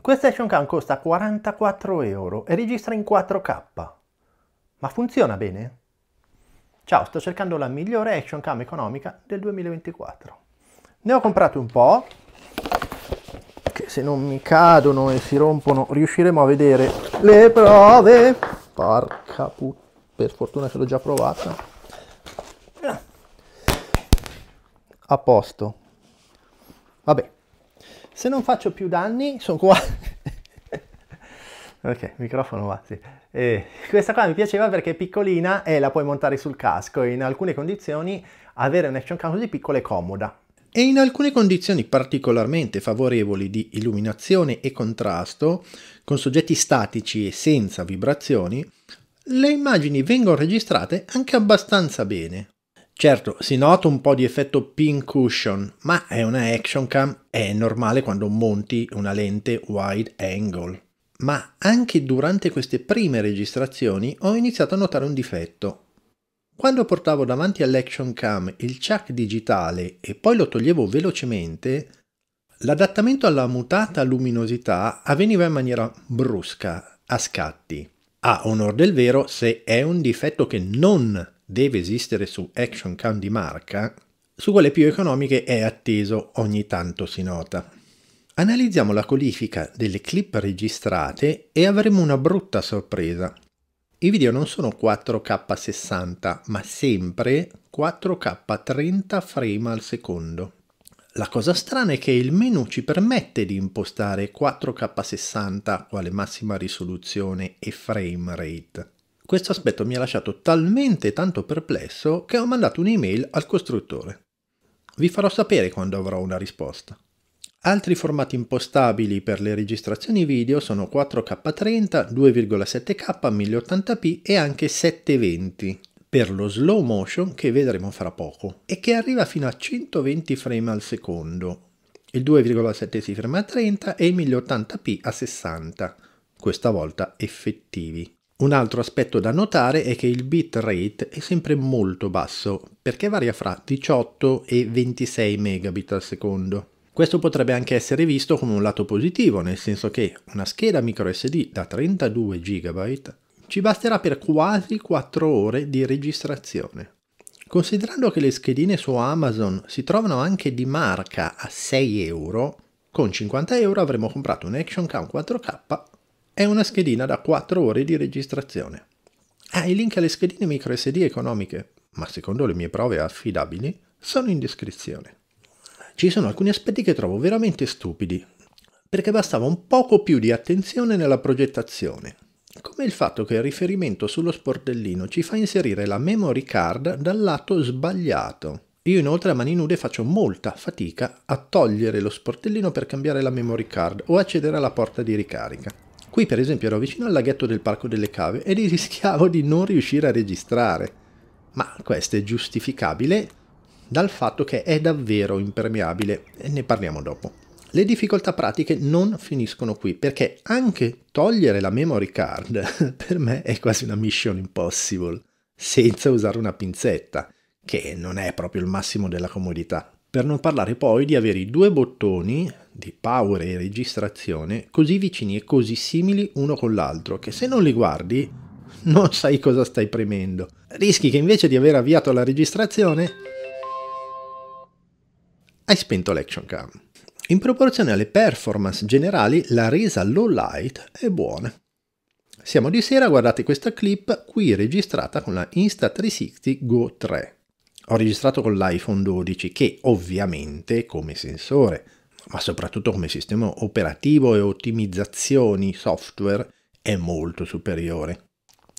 Questa action cam costa 44 euro e registra in 4K. Ma funziona bene? Ciao, sto cercando la migliore action cam economica del 2024. Ne ho comprate un po', che se non mi cadono e si rompono riusciremo a vedere le prove. Porca puttana, per fortuna che l'ho già provata. Ah. A posto. Vabbè, se non faccio più danni, sono qua. ok, microfono va, sì. E questa qua mi piaceva perché è piccolina e la puoi montare sul casco e in alcune condizioni avere un action cam così piccola è comoda. E in alcune condizioni particolarmente favorevoli di illuminazione e contrasto, con soggetti statici e senza vibrazioni, le immagini vengono registrate anche abbastanza bene. Certo, si nota un po' di effetto pin cushion, ma è una action cam, e è normale quando monti una lente wide angle. Ma anche durante queste prime registrazioni ho iniziato a notare un difetto. Quando portavo davanti all'action cam il chuck digitale e poi lo toglievo velocemente, l'adattamento alla mutata luminosità avveniva in maniera brusca, a scatti. A onor del vero, se è un difetto che non deve esistere su action cam di marca, su quelle più economiche è atteso ogni tanto si nota. Analizziamo la qualifica delle clip registrate e avremo una brutta sorpresa. I video non sono 4K60 ma sempre 4K30 frame al secondo. La cosa strana è che il menu ci permette di impostare 4K60 quale massima risoluzione e frame rate, questo aspetto mi ha lasciato talmente tanto perplesso che ho mandato un'email al costruttore. Vi farò sapere quando avrò una risposta. Altri formati impostabili per le registrazioni video sono 4K30, 2,7K, 1080p e anche 720 per lo slow motion che vedremo fra poco e che arriva fino a 120 frame al secondo, il 2,7 si ferma a 30 e il 1080p a 60, questa volta effettivi. Un altro aspetto da notare è che il bitrate è sempre molto basso, perché varia fra 18 e 26 megabit al secondo. Questo potrebbe anche essere visto come un lato positivo, nel senso che una scheda microSD da 32 GB ci basterà per quasi 4 ore di registrazione. Considerando che le schedine su Amazon si trovano anche di marca a 6 euro, con 50 euro avremo comprato un Action Cam 4K è una schedina da 4 ore di registrazione. Ha i link alle schedine micro SD economiche, ma secondo le mie prove affidabili, sono in descrizione. Ci sono alcuni aspetti che trovo veramente stupidi, perché bastava un poco più di attenzione nella progettazione, come il fatto che il riferimento sullo sportellino ci fa inserire la memory card dal lato sbagliato. Io inoltre a mani nude faccio molta fatica a togliere lo sportellino per cambiare la memory card o accedere alla porta di ricarica. Qui per esempio ero vicino al laghetto del Parco delle Cave e rischiavo di non riuscire a registrare. Ma questo è giustificabile dal fatto che è davvero impermeabile e ne parliamo dopo. Le difficoltà pratiche non finiscono qui perché anche togliere la memory card per me è quasi una mission impossible senza usare una pinzetta, che non è proprio il massimo della comodità. Per non parlare poi di avere i due bottoni di power e registrazione così vicini e così simili uno con l'altro che se non li guardi non sai cosa stai premendo. Rischi che invece di aver avviato la registrazione hai spento l'action cam. In proporzione alle performance generali la resa low light è buona. Siamo di sera, guardate questa clip qui registrata con la Insta360 Go 3 ho registrato con l'iPhone 12 che ovviamente come sensore, ma soprattutto come sistema operativo e ottimizzazioni software è molto superiore.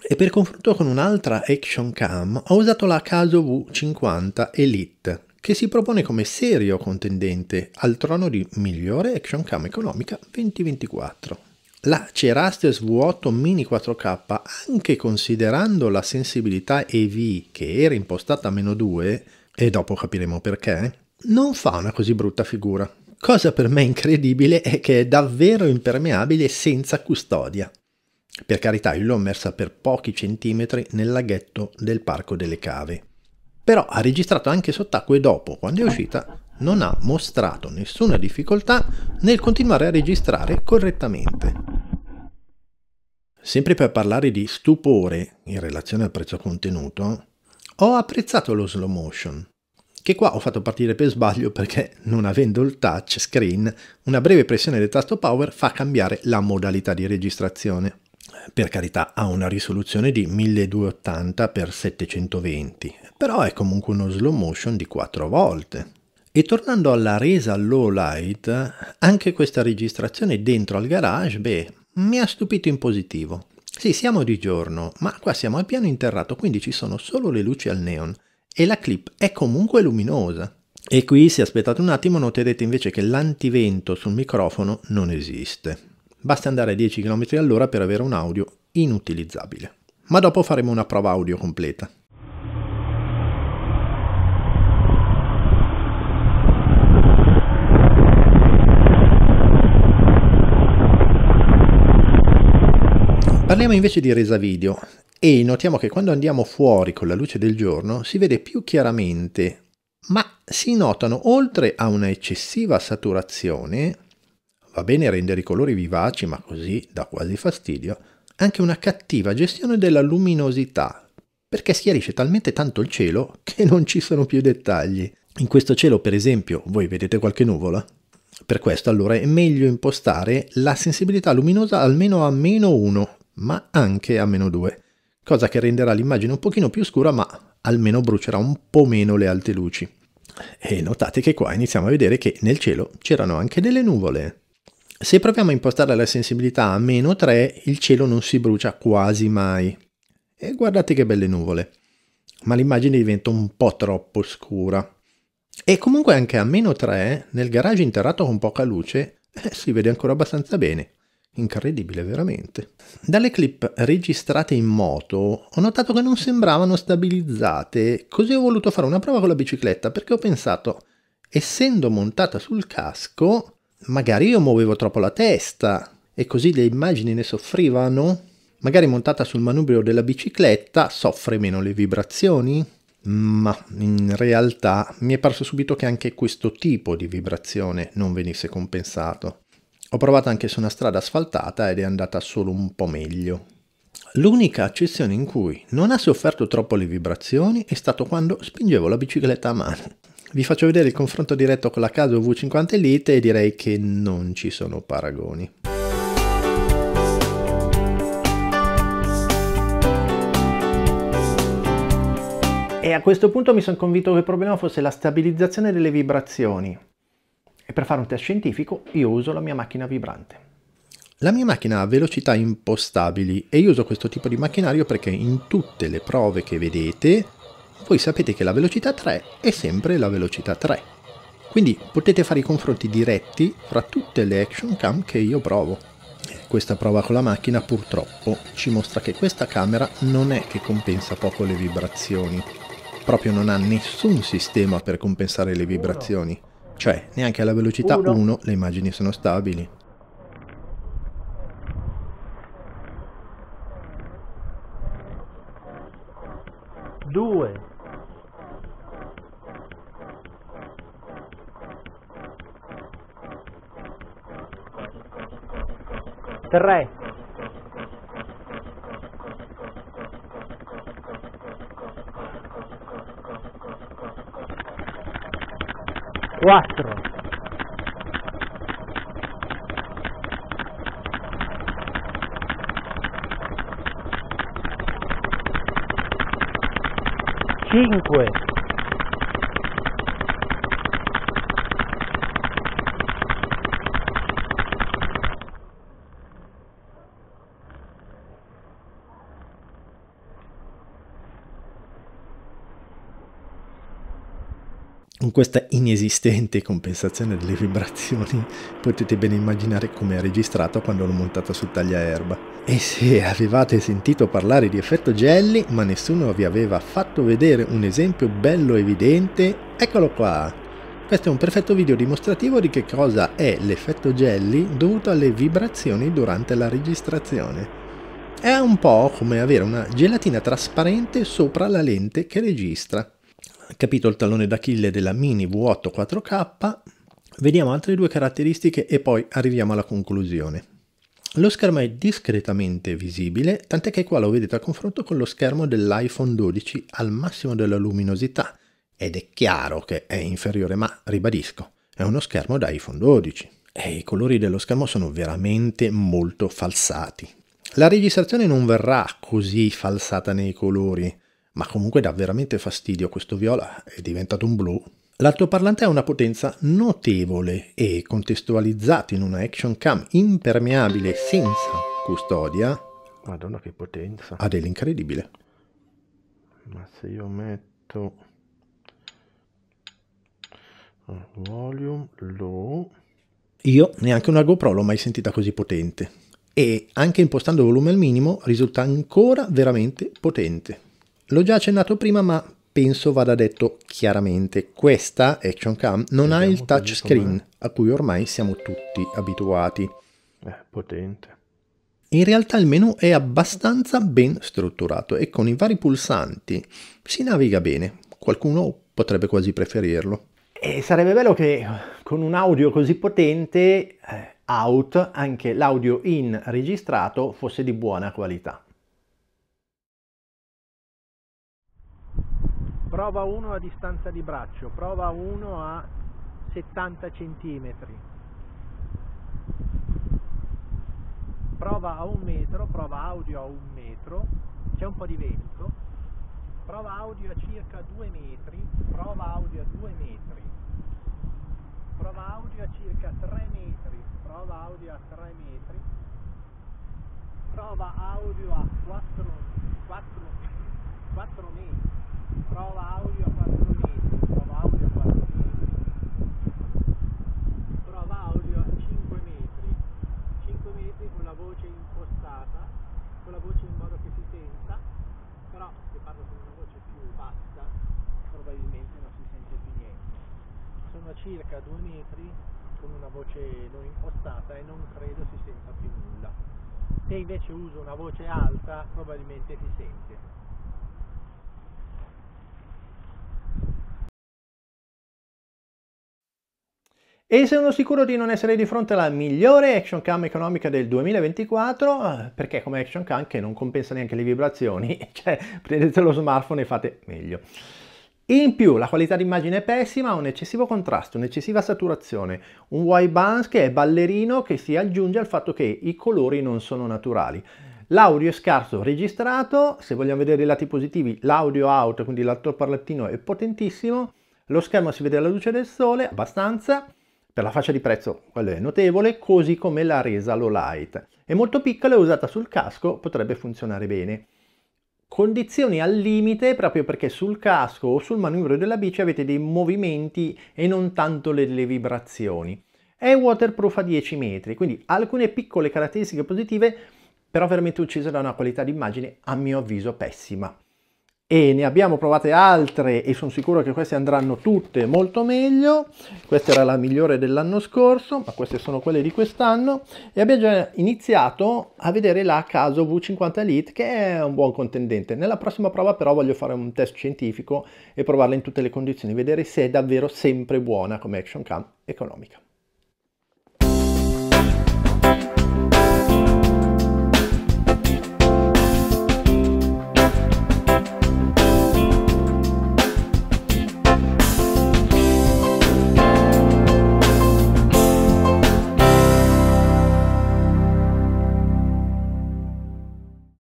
E per confronto con un'altra Action Cam ho usato la Caso V50 Elite, che si propone come serio contendente al trono di migliore Action Cam economica 2024 la Ceraste Svuoto Mini 4K, anche considerando la sensibilità EV che era impostata a meno 2, e dopo capiremo perché, non fa una così brutta figura. Cosa per me incredibile è che è davvero impermeabile senza custodia. Per carità, io l'ho immersa per pochi centimetri nel laghetto del Parco delle Cave. Però ha registrato anche sott'acqua e dopo, quando è uscita, non ha mostrato nessuna difficoltà nel continuare a registrare correttamente. Sempre per parlare di stupore in relazione al prezzo contenuto, ho apprezzato lo slow motion, che qua ho fatto partire per sbaglio perché non avendo il touch screen, una breve pressione del tasto power fa cambiare la modalità di registrazione. Per carità ha una risoluzione di 1280x720, però è comunque uno slow motion di 4 volte, e tornando alla resa low light, anche questa registrazione dentro al garage, beh, mi ha stupito in positivo. Sì, siamo di giorno, ma qua siamo al piano interrato, quindi ci sono solo le luci al neon e la clip è comunque luminosa. E qui, se aspettate un attimo, noterete invece che l'antivento sul microfono non esiste. Basta andare a 10 km all'ora per avere un audio inutilizzabile. Ma dopo faremo una prova audio completa. Parliamo invece di resa video e notiamo che quando andiamo fuori con la luce del giorno si vede più chiaramente, ma si notano oltre a una eccessiva saturazione, va bene rendere i colori vivaci ma così dà quasi fastidio, anche una cattiva gestione della luminosità, perché schiarisce talmente tanto il cielo che non ci sono più dettagli. In questo cielo, per esempio, voi vedete qualche nuvola? Per questo allora è meglio impostare la sensibilità luminosa almeno a meno 1 ma anche a meno 2, cosa che renderà l'immagine un pochino più scura ma almeno brucerà un po' meno le alte luci. E notate che qua iniziamo a vedere che nel cielo c'erano anche delle nuvole. Se proviamo a impostare la sensibilità a meno 3, il cielo non si brucia quasi mai. E guardate che belle nuvole. Ma l'immagine diventa un po' troppo scura. E comunque anche a meno 3, nel garage interrato con poca luce, eh, si vede ancora abbastanza bene. Incredibile veramente. Dalle clip registrate in moto ho notato che non sembravano stabilizzate, così ho voluto fare una prova con la bicicletta perché ho pensato, essendo montata sul casco, magari io muovevo troppo la testa e così le immagini ne soffrivano. Magari montata sul manubrio della bicicletta soffre meno le vibrazioni ma in realtà mi è parso subito che anche questo tipo di vibrazione non venisse compensato. Ho provato anche su una strada asfaltata ed è andata solo un po' meglio. L'unica accezione in cui non ha sofferto troppo le vibrazioni è stato quando spingevo la bicicletta a mano. Vi faccio vedere il confronto diretto con la Casio V50 Elite e direi che non ci sono paragoni. E a questo punto mi sono convinto che il problema fosse la stabilizzazione delle vibrazioni e per fare un test scientifico io uso la mia macchina vibrante. La mia macchina ha velocità impostabili e io uso questo tipo di macchinario perché in tutte le prove che vedete voi sapete che la velocità 3 è sempre la velocità 3. Quindi potete fare i confronti diretti fra tutte le action cam che io provo. Questa prova con la macchina purtroppo ci mostra che questa camera non è che compensa poco le vibrazioni, proprio non ha nessun sistema per compensare le vibrazioni cioè neanche alla velocità 1. le immagini sono stabili. Due. Tre. 4 5 questa inesistente compensazione delle vibrazioni potete bene immaginare come è registrata quando l'ho montata sul tagliaerba. E se avevate sentito parlare di effetto Gelli, ma nessuno vi aveva fatto vedere un esempio bello evidente, eccolo qua! Questo è un perfetto video dimostrativo di che cosa è l'effetto Gelli dovuto alle vibrazioni durante la registrazione. È un po' come avere una gelatina trasparente sopra la lente che registra capito il tallone d'Achille della Mini V8 4K, vediamo altre due caratteristiche e poi arriviamo alla conclusione. Lo schermo è discretamente visibile, tant'è che qua lo vedete a confronto con lo schermo dell'iPhone 12 al massimo della luminosità, ed è chiaro che è inferiore, ma ribadisco, è uno schermo da iPhone 12 e i colori dello schermo sono veramente molto falsati. La registrazione non verrà così falsata nei colori, ma comunque dà veramente fastidio questo viola, è diventato un blu. L'altoparlante ha una potenza notevole e contestualizzato in una action cam impermeabile senza custodia. Madonna che potenza. Ha dell'incredibile. Ma se io metto volume low... Io neanche una GoPro l'ho mai sentita così potente. E anche impostando il volume al minimo risulta ancora veramente potente. L'ho già accennato prima, ma penso vada detto chiaramente. Questa Action Cam non Vediamo ha il touchscreen a cui ormai siamo tutti abituati. È eh, potente. In realtà il menu è abbastanza ben strutturato e con i vari pulsanti si naviga bene. Qualcuno potrebbe quasi preferirlo. E sarebbe bello che con un audio così potente eh, out anche l'audio in registrato fosse di buona qualità. prova uno a distanza di braccio, prova uno a 70 cm, prova a un metro, prova audio a un metro, c'è un po' di vento, prova audio a circa 2 metri, prova audio a 2 metri, prova audio a circa 3 metri, prova audio a 3 metri, prova audio a 4, 4, 4 metri, prova circa due metri con una voce non impostata e non credo si senta più nulla. Se invece uso una voce alta probabilmente si sente. E se sono sicuro di non essere di fronte alla migliore action cam economica del 2024, eh, perché come action cam che non compensa neanche le vibrazioni, cioè prendete lo smartphone e fate meglio. In più la qualità d'immagine è pessima, un eccessivo contrasto, un'eccessiva saturazione, un white balance che è ballerino che si aggiunge al fatto che i colori non sono naturali. L'audio è scarso registrato, se vogliamo vedere i lati positivi l'audio out, quindi l'altoparlantino è potentissimo, lo schermo si vede alla luce del sole abbastanza, per la fascia di prezzo quello è notevole, così come la resa low light. È molto piccola e usata sul casco potrebbe funzionare bene. Condizioni al limite proprio perché sul casco o sul manubrio della bici avete dei movimenti e non tanto delle vibrazioni. È waterproof a 10 metri, quindi alcune piccole caratteristiche positive però veramente uccise da una qualità d'immagine a mio avviso pessima e ne abbiamo provate altre e sono sicuro che queste andranno tutte molto meglio. Questa era la migliore dell'anno scorso, ma queste sono quelle di quest'anno e abbiamo già iniziato a vedere la caso V50 Elite che è un buon contendente. Nella prossima prova però voglio fare un test scientifico e provarla in tutte le condizioni, vedere se è davvero sempre buona come action cam economica.